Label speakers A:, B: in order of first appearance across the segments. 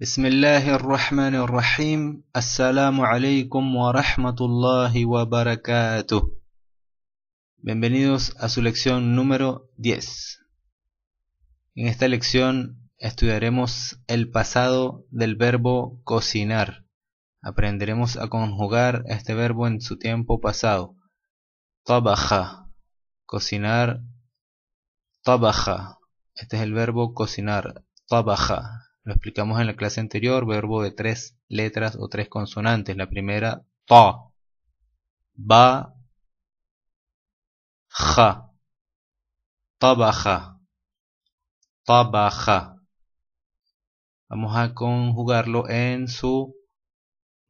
A: بسم الله الرحمن الرحيم السلام Bienvenidos a su lección número 10. En esta lección estudiaremos el pasado del verbo cocinar. Aprenderemos a conjugar este verbo en su tiempo pasado. Tabaja. Cocinar. Tabaja. Este es el verbo cocinar. Tabaja. Lo explicamos en la clase anterior, verbo de tres letras o tres consonantes. La primera, ta, ba, ja, tabaja, tabaja. Vamos a conjugarlo en su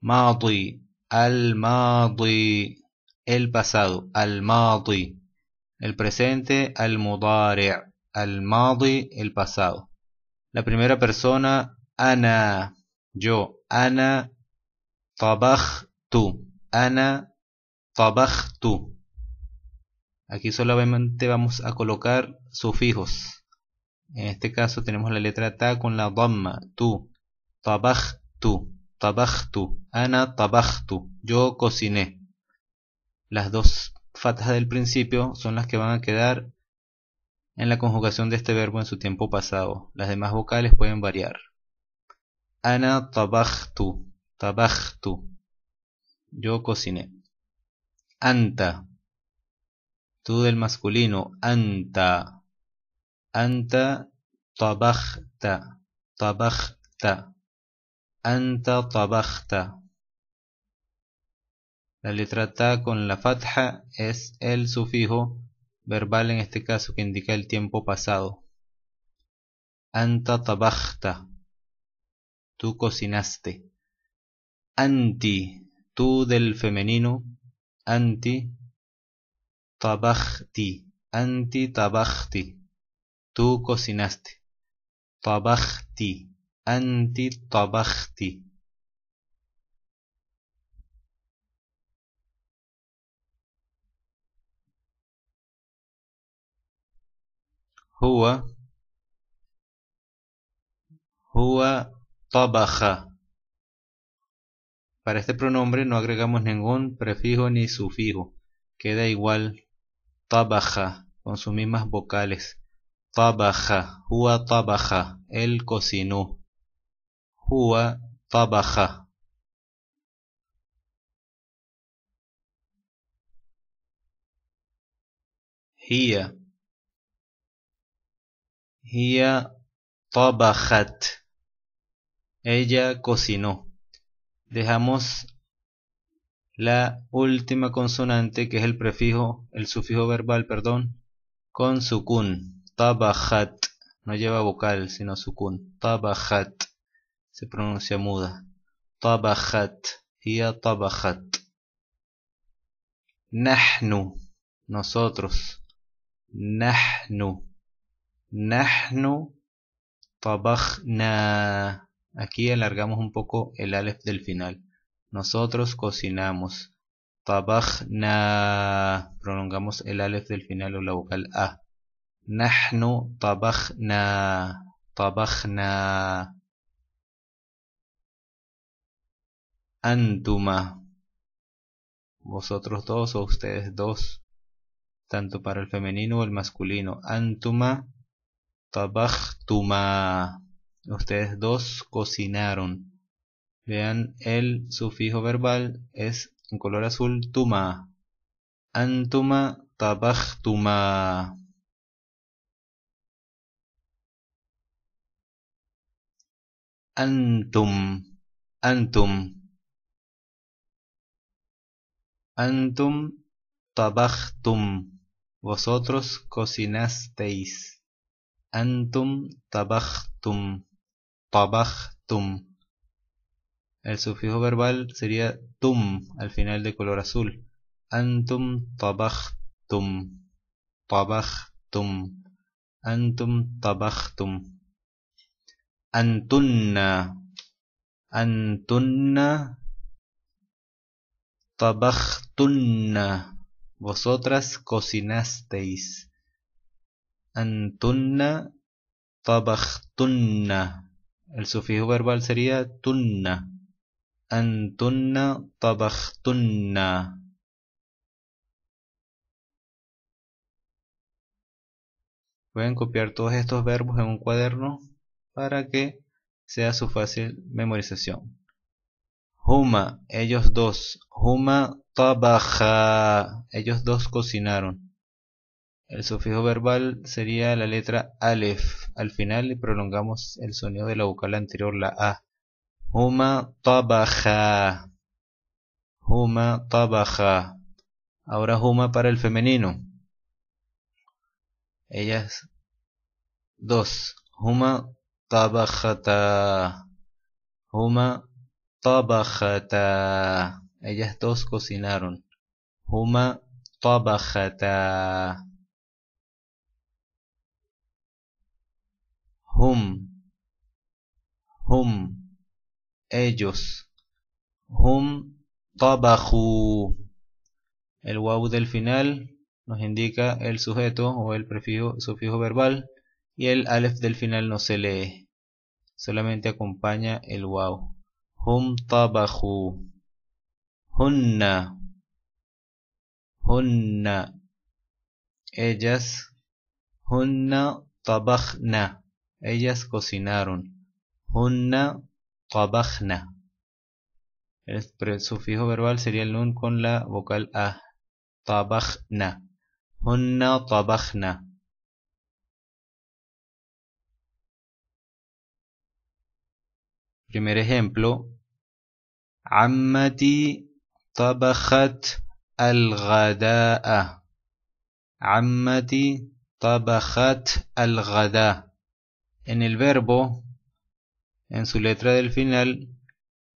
A: madi, al madi, el pasado, al madi, el presente, al mudari, al madi, el pasado. La primera persona, Ana, yo, Ana, tabaj tú, Ana, tabaj tú. Aquí solamente vamos a colocar sufijos. En este caso tenemos la letra ta con la dhamma, tú, tabaj tú, tabaj tú, Ana, tabaj tú, yo cociné. Las dos fatas del principio son las que van a quedar en la conjugación de este verbo en su tiempo pasado. Las demás vocales pueden variar. Ana tabajtu, tabachtu. Yo cociné. Anta. Tú del masculino, anta. Anta tabajta, tabajta. Anta tabajta. La letra ta con la fatha es el sufijo verbal en este caso que indica el tiempo pasado. Anta tabajta, tú cocinaste. Anti, tú del femenino, anti tabajti, anti tabajti, tú cocinaste. Tabajti, anti tabajti, hua hua tabaja Para este pronombre no agregamos ningún prefijo ni sufijo. Queda igual tabaja con sus mismas vocales. Tabaja, hua tabaja, el cocinó. hua tabaja. Hiya, hia tabajat. Ella cocinó. Dejamos la última consonante, que es el prefijo, el sufijo verbal, perdón, con sukun. Tabajat. No lleva vocal, sino sukun. Tabajat. Se pronuncia muda. Tabajat. hia tabajat. Nahnu. Nosotros. Nahnu Nahnu tabajna. Aquí alargamos un poco el alef del final. Nosotros cocinamos. Tabakhna. Prolongamos el alef del final o la vocal A. Nahnu tabajna. Tabajna. Antuma. Vosotros dos o ustedes dos. Tanto para el femenino o el masculino. Antuma Tabachtuma. Ustedes dos cocinaron. Vean, el sufijo verbal es en color azul tuma. Antuma tabachtuma. Antum. Antum. Antum tabachtum. Vosotros cocinasteis. Antum tabachtum. Tabachtum. El sufijo verbal sería tum al final de color azul. Antum tabachtum. Tabachtum. Antum tabachtum. Antunna. Antunna. Tabachtunna. Vosotras cocinasteis antunna tabajtunna. El sufijo verbal sería tunna. Antunna tabajtunna. Pueden copiar todos estos verbos en un cuaderno para que sea su fácil memorización. Huma, ellos dos. Huma tabaja. Ellos dos cocinaron. El sufijo verbal sería la letra alef. Al final y prolongamos el sonido de la vocal anterior, la a. Huma tabaja. Huma tabaja. Ahora huma para el femenino. Ellas dos. Huma tabajata. Huma tabajata. Ellas dos cocinaron. Huma tabajata. hum, hum, ellos, hum tabahu. El wow del final nos indica el sujeto o el prefijo, sufijo verbal y el alef del final no se lee, solamente acompaña el wow. Hum tabahu, hunna, hunna, ellas, hunna tabajna Ellas cocinaron. Hunna طبخنا. El sufijo verbal sería el nun con la vocal a. Tabajna. Hunna طبخنا. Primer ejemplo. عمتي طبخت الغداء عمتي طبخت الغداء en el verbo, en su letra del final,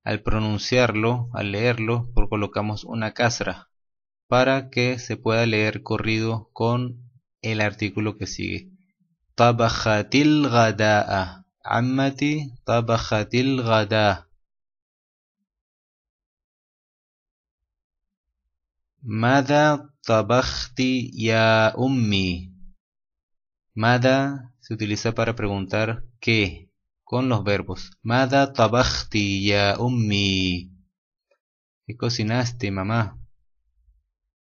A: al pronunciarlo, al leerlo, colocamos una casra para que se pueda leer corrido con el artículo que sigue. Tabajatil gadaa. Ammati tabajatil gadaa. Mada tabajti ya ummi. Mada se utiliza para preguntar qué con los verbos. Mada ya ummi. ¿Qué cocinaste,
B: mamá?